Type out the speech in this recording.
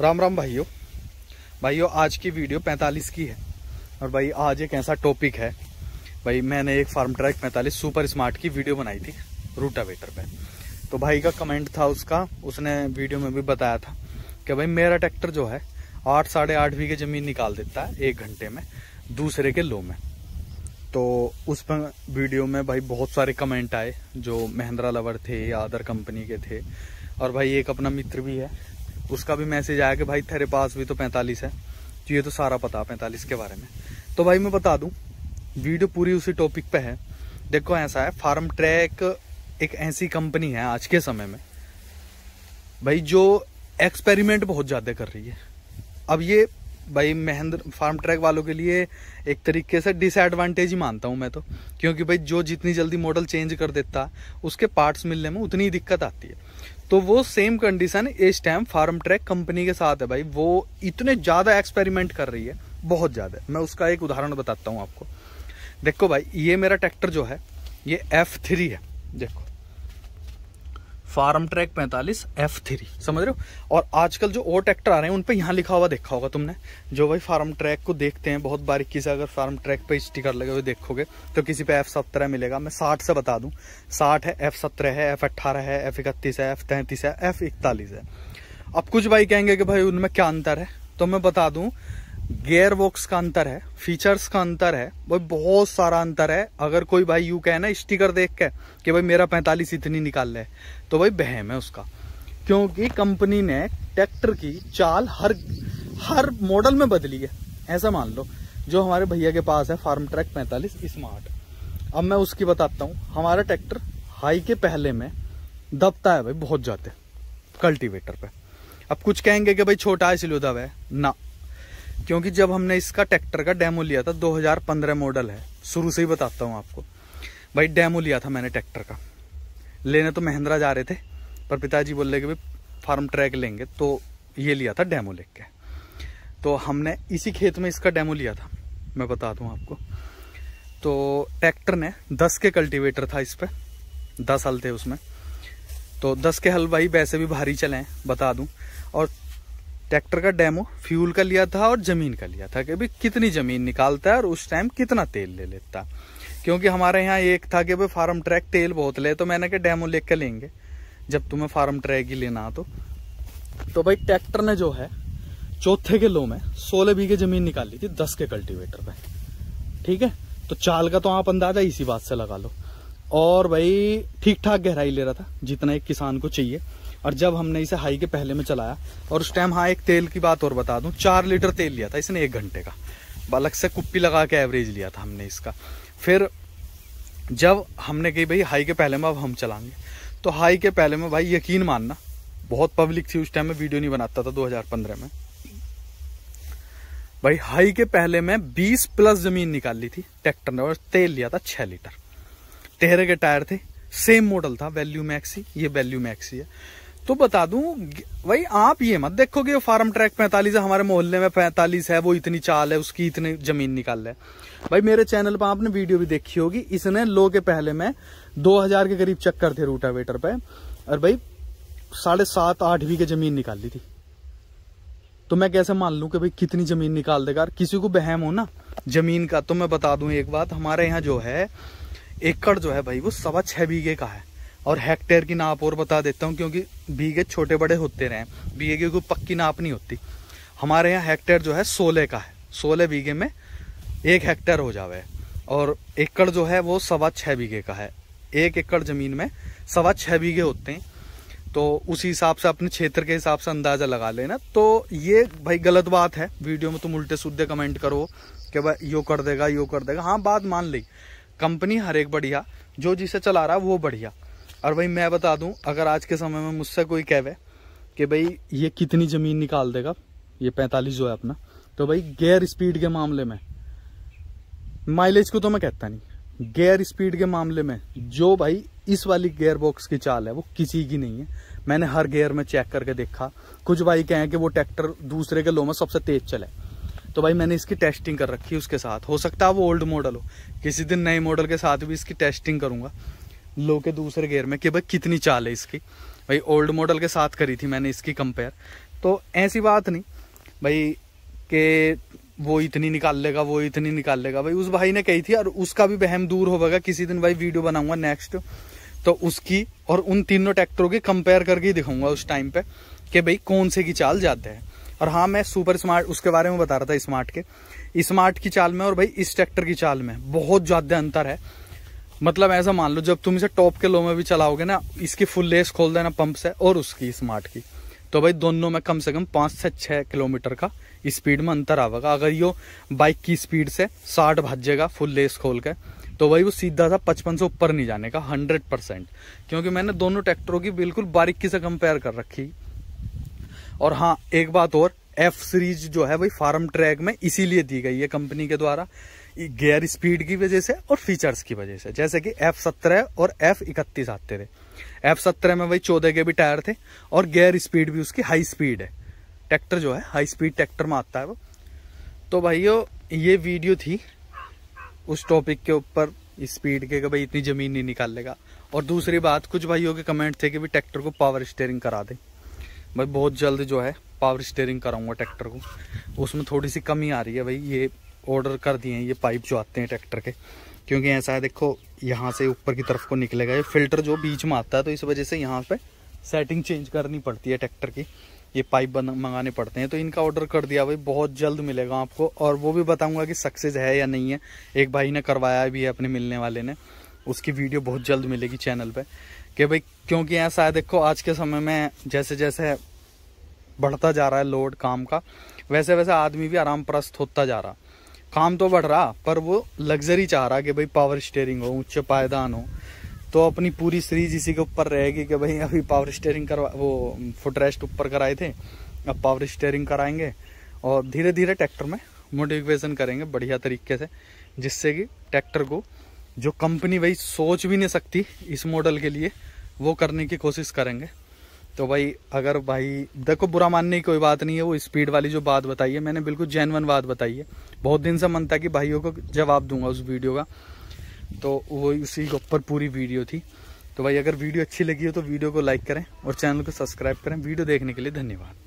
राम राम भाइयों भाइयों आज की वीडियो 45 की है और भाई आज एक ऐसा टॉपिक है भाई मैंने एक फार्म ट्रैक 45 सुपर स्मार्ट की वीडियो बनाई थी रूटावेटर पे तो भाई का कमेंट था उसका उसने वीडियो में भी बताया था कि भाई मेरा ट्रैक्टर जो है आठ साढ़े आठ बीघे ज़मीन निकाल देता है एक घंटे में दूसरे के लो में तो उस पर वीडियो में भाई बहुत सारे कमेंट आए जो महिंद्रा लवर थे या अदर कंपनी के थे और भाई एक अपना मित्र भी है उसका भी मैसेज आया कि भाई तेरे पास भी तो पैंतालीस है तो ये तो सारा पता है पैंतालीस के बारे में तो भाई मैं बता दूँ वीडियो पूरी उसी टॉपिक पे है देखो ऐसा है फार्म ट्रैक एक ऐसी कंपनी है आज के समय में भाई जो एक्सपेरिमेंट बहुत ज़्यादा कर रही है अब ये भाई महेंद्र फार्म ट्रैक वालों के लिए एक तरीके से डिसएडवांटेज ही मानता हूँ मैं तो क्योंकि भाई जो जितनी जल्दी मॉडल चेंज कर देता है उसके पार्ट्स मिलने में उतनी दिक्कत आती है तो वो सेम कंडीशन इस टाइम फार्म ट्रैक कंपनी के साथ है भाई वो इतने ज़्यादा एक्सपेरिमेंट कर रही है बहुत ज़्यादा मैं उसका एक उदाहरण बताता हूँ आपको देखो भाई ये मेरा ट्रैक्टर जो है ये एफ थ्री है देखो फार्म ट्रैक पैंतालीस एफ थ्री समझ रहे हो और आजकल जो और ट्रैक्टर आ रहे हैं उन पर यहाँ लिखा हुआ देखा होगा तुमने जो भाई फार्म ट्रैक को देखते हैं बहुत बारीकी से अगर फार्म ट्रैक पे स्टिकर लगे हुए देखोगे तो किसी पे एफ सत्रह मिलेगा मैं साठ से बता दूं साठ है एफ सत्रह है एफ अट्ठारह है एफ इकतीस है एफ तैंतीस है एफ इकतालीस है अब कुछ भाई कहेंगे कि भाई उनमें क्या अंतर है तो मैं बता दूँ गेयर बॉक्स का अंतर है फीचर्स का अंतर है भाई बहुत सारा अंतर है अगर कोई भाई यू कहे ना स्टिकर देख के कि भाई मेरा पैंतालीस इतनी निकाल ले तो भाई बहम है उसका क्योंकि कंपनी ने ट्रैक्टर की चाल हर हर मॉडल में बदली है ऐसा मान लो जो हमारे भैया के पास है फार्म ट्रैक पैंतालीस स्मार्ट अब मैं उसकी बताता हूँ हमारा ट्रैक्टर हाई के पहले में दबता है भाई बहुत जाते कल्टीवेटर पे अब कुछ कहेंगे कि भाई छोटा है सिलोदा है ना क्योंकि जब हमने इसका ट्रैक्टर का डेमो लिया था 2015 मॉडल है शुरू से ही बताता हूँ आपको भाई डेमो लिया था मैंने ट्रैक्टर का लेने तो महिंद्रा जा रहे थे पर पिताजी बोल रहे कि भाई फार्म ट्रैक लेंगे तो ये लिया था डेमो लेके तो हमने इसी खेत में इसका डेमो लिया था मैं बता दूँ आपको तो ट्रैक्टर ने दस के कल्टिवेटर था इस पर दस हल थे उसमें तो दस के हल भाई वैसे भी भारी चले हैं बता दूँ और ट्रैक्टर का डेमो फ्यूल का लिया था और ज़मीन का लिया था कि भाई कितनी ज़मीन निकालता है और उस टाइम कितना तेल ले लेता क्योंकि हमारे यहाँ एक था कि भाई फार्म ट्रैक तेल बहुत ले तो मैंने कहा डेमो ले कर लेंगे जब तुम्हें फार्म ट्रैक ही लेना तो तो भाई ट्रैक्टर ने जो है चौथे के लो में सोलह बीघे ज़मीन निकाल ली थी दस के कल्टीवेटर पे ठीक है तो चाल का तो आप अंदाजा इसी बात से लगा लो और भाई ठीक ठाक गहराई ले रहा था जितना एक किसान को चाहिए और जब हमने इसे हाई के पहले में चलाया और उस टाइम हाँ एक तेल की बात और बता दूं चार लीटर तेल लिया था इसने एक घंटे का बालक से कुप्पी लगा के एवरेज लिया था हमने इसका फिर जब हमने कही भाई हाई के पहले में अब हम चलाएंगे तो हाई के पहले में भाई यकीन मानना बहुत पब्लिक थी उस टाइम में वीडियो नहीं बनाता था दो में भाई हाई के पहले में 20 प्लस जमीन निकाल ली थी ट्रैक्टर ने और तेल लिया था छह लीटर तेहरे के टायर थे सेम मॉडल था वैल्यू मैक्सी ये वैल्यू मैक्सी है तो बता दू भाई आप ये मत देखो कि फार्म ट्रैक पैंतालीस है हमारे मोहल्ले में पैंतालीस है वो इतनी चाल है उसकी इतनी जमीन निकाल है भाई मेरे चैनल पर आपने वीडियो भी देखी होगी इसने लो के पहले में दो हजार के करीब चक्कर थे रूटावेटर पे और भाई साढ़े सात आठ बीघे जमीन निकाल ली थी तो मैं कैसे मान लू कि भाई कितनी जमीन निकाल देगा किसी को बहम हो ना जमीन का तो मैं बता दू एक बात हमारे यहाँ जो है एकड़ जो है भाई वो सवा छह बीघे का है और हेक्टेयर की नाप और बता देता हूँ क्योंकि बीघे छोटे बड़े होते रहे बीघे की कोई पक्की नाप नहीं होती हमारे यहाँ हेक्टेयर जो है सोलह का है सोलह बीघे में एक हेक्टेयर हो जावे और एकड़ जो है वो सवा छः बीघे का है एक एकड़ ज़मीन में सवा छः बीघे होते हैं तो उसी हिसाब से अपने क्षेत्र के हिसाब से अंदाज़ा लगा लेना तो ये भाई गलत बात है वीडियो में तुम उल्टे सुधे कमेंट करो कि भाई यो कर देगा यो कर देगा हाँ बात मान ली कंपनी हर एक बढ़िया जो जिसे चला रहा है वो बढ़िया और भाई मैं बता दूं अगर आज के समय में मुझसे कोई कहे कि भाई ये कितनी ज़मीन निकाल देगा ये पैंतालीस जो है अपना तो भाई गैर स्पीड के मामले में माइलेज को तो मैं कहता नहीं गैर स्पीड के मामले में जो भाई इस वाली गेयर बॉक्स की चाल है वो किसी की नहीं है मैंने हर गेयर में चेक करके देखा कुछ भाई कहें कि वो ट्रैक्टर दूसरे के लो में सबसे तेज चले तो भाई मैंने इसकी टेस्टिंग कर रखी है उसके साथ हो सकता है वो ओल्ड मॉडल हो किसी दिन नए मॉडल के साथ भी इसकी टेस्टिंग करूंगा लो के दूसरे गेयर में कि भाई कितनी चाल है इसकी भाई ओल्ड मॉडल के साथ करी थी मैंने इसकी कंपेयर तो ऐसी बात नहीं भाई के वो इतनी निकाल लेगा वो इतनी निकाल लेगा भाई उस भाई ने कही थी और उसका भी बहम दूर होगा किसी दिन भाई वीडियो बनाऊंगा नेक्स्ट तो उसकी और उन तीनों ट्रैक्टरों की कंपेयर करके ही दिखाऊंगा उस टाइम पे कि भाई कौन से की चाल जाते हैं और हाँ मैं सुपर स्मार्ट उसके बारे में बता रहा था स्मार्ट के स्मार्ट की चाल में और भाई इस ट्रैक्टर की चाल में बहुत ज़्यादा अंतर है मतलब ऐसा मान लो जब तुम इसे टॉप के लो में भी चलाओगे ना इसकी फुल लेस खोल देना पंप से और उसकी स्मार्ट की तो भाई दोनों में कम से कम पाँच से छः किलोमीटर का स्पीड में अंतर आवेगा अगर यो बाइक की स्पीड से साठ भजेगा फुल लेस खोल के तो भाई वो सीधा सा पचपन से ऊपर नहीं जाने का हंड्रेड परसेंट क्योंकि मैंने दोनों ट्रैक्टरों की बिल्कुल बारीकी से कंपेयर कर रखी और हाँ एक बात और एफ सीरीज जो है भाई फार्म ट्रैक में इसीलिए दी गई है कंपनी के द्वारा गेयर स्पीड की वजह से और फीचर्स की वजह से जैसे कि एफ सत्रह और एफ इकतीस आते थे एफ सत्रह में भाई चौदह के भी टायर थे और गेयर स्पीड भी उसकी हाई स्पीड है ट्रैक्टर जो है हाई स्पीड ट्रैक्टर में आता है वो तो भाई ये वीडियो थी उस टॉपिक के ऊपर स्पीड के भाई इतनी ज़मीन नहीं निकाल लेगा और दूसरी बात कुछ भाइयों के कमेंट थे कि भाई ट्रैक्टर को पावर स्टेयरिंग करा दें भाई बहुत जल्द जो है पावर स्टेयरिंग कराऊंगा ट्रैक्टर को उसमें थोड़ी सी कमी आ रही है भाई ये ऑर्डर कर दिए हैं ये पाइप जो आते हैं ट्रैक्टर के क्योंकि ऐसा है देखो यहाँ से ऊपर की तरफ को निकलेगा ये फिल्टर जो बीच में आता है तो इस वजह से यहाँ पर सेटिंग चेंज करनी पड़ती है ट्रैक्टर की ये पाइप मंगाने पड़ते हैं तो इनका ऑर्डर कर दिया भाई बहुत जल्द मिलेगा आपको और वो भी बताऊंगा कि सक्सेस है या नहीं है एक भाई ने करवाया भी है अपने मिलने वाले ने उसकी वीडियो बहुत जल्द मिलेगी चैनल पर कि भाई क्योंकि ऐसा है देखो आज के समय में जैसे जैसे बढ़ता जा रहा है लोड काम का वैसे वैसे आदमी भी आराम प्रस्त होता जा रहा काम तो बढ़ रहा पर वो लग्जरी चाह रहा कि भाई पावर स्टेयरिंग हो उच्च पायदान हो तो अपनी पूरी सीरीज इसी के ऊपर रहेगी कि भाई अभी पावर स्टेयरिंग करवा वो फुट रेस्ट ऊपर कराए थे अब पावर स्टेयरिंग कराएंगे और धीरे धीरे ट्रैक्टर में मोटिवेशन करेंगे बढ़िया तरीके से जिससे कि ट्रैक्टर को जो कंपनी भाई सोच भी नहीं सकती इस मॉडल के लिए वो करने की कोशिश करेंगे तो भाई अगर भाई देखो बुरा मानने की कोई बात नहीं है वो स्पीड वाली जो बात बताई है मैंने बिल्कुल जैनवन बात बताई है बहुत दिन से मन था कि भाइयों को जवाब दूंगा उस वीडियो का तो वो उसी के ऊपर पूरी वीडियो थी तो भाई अगर वीडियो अच्छी लगी हो तो वीडियो को लाइक करें और चैनल को सब्सक्राइब करें वीडियो देखने के लिए धन्यवाद